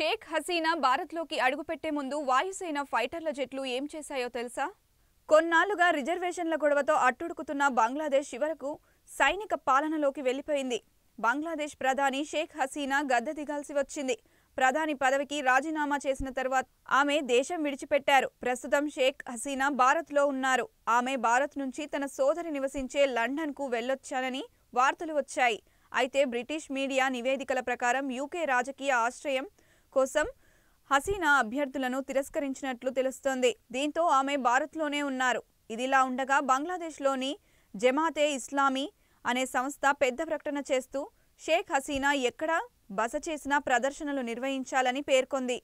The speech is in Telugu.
షేక్ హసీనా భారత్లోకి అడుగుపెట్టే ముందు వాయుసేన ఫైటర్ల జెట్లు ఏం చేశాయో తెలుసా కొన్నాళ్లుగా రిజర్వేషన్ల గొడవతో అట్టుడుకుతున్న బంగ్లాదేశ్ చివరకు సైనిక పాలనలోకి వెళ్లిపోయింది బంగ్లాదేశ్ ప్రధాని షేక్ హసీనా గద్దె దిగాల్సి వచ్చింది ప్రధాని పదవికి రాజీనామా చేసిన తర్వాత ఆమె దేశం విడిచిపెట్టారు ప్రస్తుతం షేక్ హసీనా భారత్లో ఉన్నారు ఆమె భారత్ నుంచి తన సోదరి నివసించే లండన్కు వెళ్ళొచ్చానని వార్తలు వచ్చాయి అయితే బ్రిటిష్ మీడియా నివేదికల ప్రకారం యూకే రాజకీయ ఆశ్రయం కోసం హసీనా అభ్యర్థులను తిరస్కరించినట్లు తెలుస్తోంది దీంతో ఆమె భారత్లోనే ఉన్నారు ఇదిలా ఉండగా బంగ్లాదేశ్లోని జమాతే ఇస్లామీ అనే సంస్థ పెద్ద ప్రకటన చేస్తూ షేక్ హసీనా ఎక్కడ బస చేసినా ప్రదర్శనలు నిర్వహించాలని పేర్కొంది